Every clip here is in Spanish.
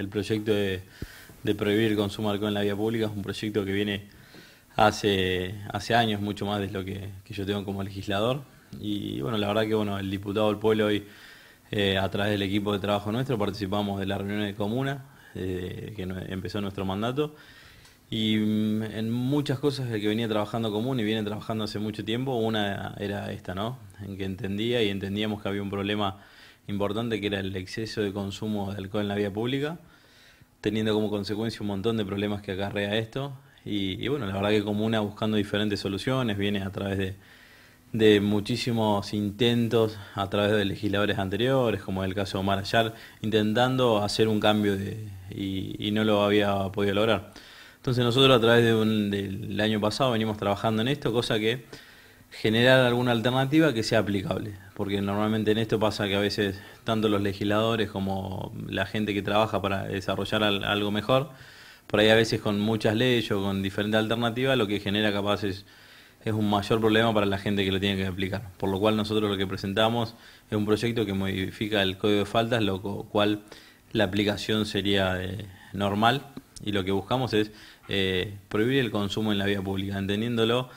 el proyecto de, de prohibir consumo de alcohol en la vía pública es un proyecto que viene hace, hace años, mucho más de lo que, yo tengo como legislador. Y bueno, la verdad que bueno, el diputado del pueblo hoy, eh, a través del equipo de trabajo nuestro, participamos de la reunión de comuna, eh, que empezó nuestro mandato. Y mm, en muchas cosas que venía trabajando común y viene trabajando hace mucho tiempo, una era esta, ¿no? En que entendía y entendíamos que había un problema importante que era el exceso de consumo de alcohol en la vía pública teniendo como consecuencia un montón de problemas que acarrea esto. Y, bueno, la verdad que como una buscando diferentes soluciones, viene a través de, de muchísimos intentos a través de legisladores anteriores, como el caso de Omar Ayar, intentando hacer un cambio y, no lo había podido lograr. Entonces nosotros a través de del año pasado venimos trabajando en esto, cosa que generar alguna alternativa que sea aplicable, porque normalmente en esto pasa que a veces tanto los legisladores como la gente que trabaja para desarrollar algo mejor, por ahí a veces con muchas leyes o con diferentes alternativas, lo que genera capaz es, es un mayor problema para la gente que lo tiene que aplicar. Por lo cual nosotros lo que presentamos es un proyecto que modifica el código de faltas, lo cual la aplicación sería eh, normal y lo que buscamos es eh, prohibir el consumo en la vía pública, entendiéndolo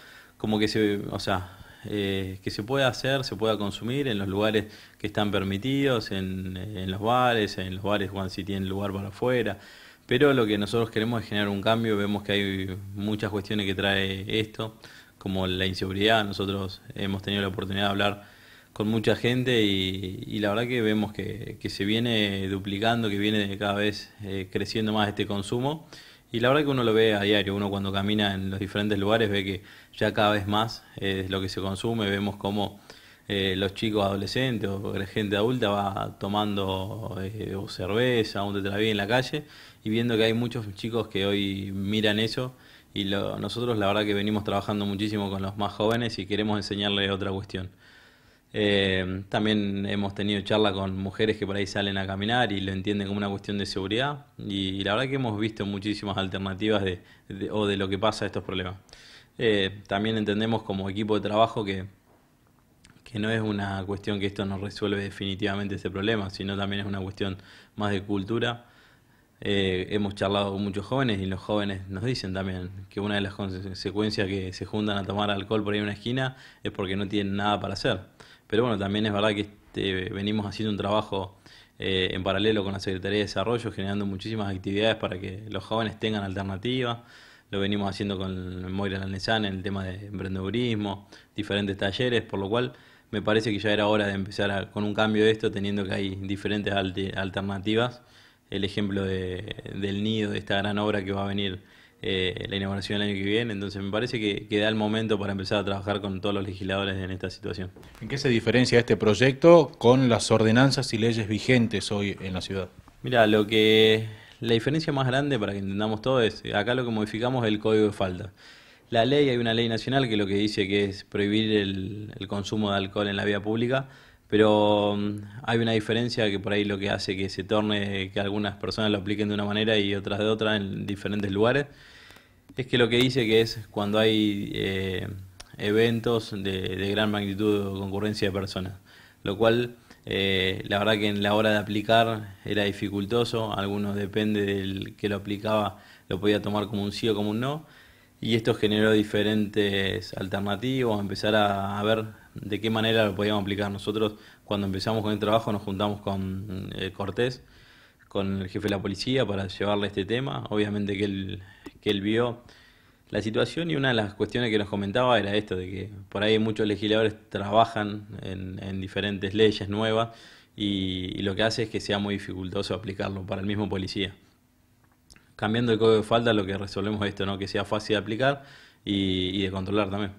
como que se, o sea, eh, que se pueda hacer, se pueda consumir en los lugares que están permitidos, en, en los bares, en los bares cuando si tienen lugar para afuera. Pero lo que nosotros queremos es generar un cambio, vemos que hay muchas cuestiones que trae esto, como la inseguridad, nosotros hemos tenido la oportunidad de hablar con mucha gente y, la verdad que vemos que, que, se viene duplicando, que viene cada vez eh, creciendo más este consumo y la verdad que uno lo ve a diario, uno cuando camina en los diferentes lugares ve que ya cada vez más es lo que se consume, vemos cómo eh, los chicos adolescentes o gente adulta va tomando eh, o cerveza, un tetraví en la calle y viendo que hay muchos chicos que hoy miran eso y nosotros la verdad que venimos trabajando muchísimo con los más jóvenes y queremos enseñarles otra cuestión. Eh, también hemos tenido charla con mujeres que por ahí salen a caminar y lo entienden como una cuestión de seguridad y, la verdad que hemos visto muchísimas alternativas de, o de lo que pasa a estos problemas. Eh, también entendemos como equipo de trabajo que, que no es una cuestión que esto nos resuelve definitivamente este problema, sino también es una cuestión más de cultura. Eh, hemos charlado con muchos jóvenes y los jóvenes nos dicen también que una de las consecuencias que se juntan a tomar alcohol por ahí en una esquina es porque no tienen nada para hacer. Pero bueno, también es verdad que este, venimos haciendo un trabajo eh, en paralelo con la Secretaría de Desarrollo, generando muchísimas actividades para que los jóvenes tengan alternativas. Lo venimos haciendo con Moira Lanezana en el tema de emprendedurismo, diferentes talleres, por lo cual me parece que ya era hora de empezar con un cambio de esto, teniendo que hay diferentes alternativas. El ejemplo de, del nido, de esta gran obra que va a venir eh, la inauguración del año que viene, entonces me parece que, queda da el momento para empezar a trabajar con todos los legisladores en esta situación. ¿En qué se diferencia este proyecto con las ordenanzas y leyes vigentes hoy en la ciudad? Mira, lo que la diferencia más grande para que entendamos todo es, acá lo que modificamos es el código de falta. La ley, hay una ley nacional que lo que dice que es prohibir el consumo de alcohol en la vía pública, pero mm, hay una diferencia que por ahí lo que hace que se torne, que algunas personas lo apliquen de una manera y otras de otra en diferentes lugares, es que lo que dice que es cuando hay eh, eventos de, gran magnitud o concurrencia de personas, lo cual eh, la verdad que en la hora de aplicar era dificultoso, algunos depende del que lo aplicaba, lo podía tomar como un sí o como un no, y esto generó diferentes alternativas, empezar a ver de qué manera lo podíamos aplicar. Nosotros cuando empezamos con el trabajo nos juntamos con eh, Cortés, con el jefe de la policía, para llevarle este tema. Obviamente que él, que él vio la situación y una de las cuestiones que nos comentaba era esto, de que por ahí muchos legisladores trabajan en, diferentes leyes nuevas y, lo que hace es que sea muy dificultoso aplicarlo para el mismo policía. Cambiando el código de falta lo que resolvemos es esto, ¿no? que sea fácil de aplicar y de controlar también.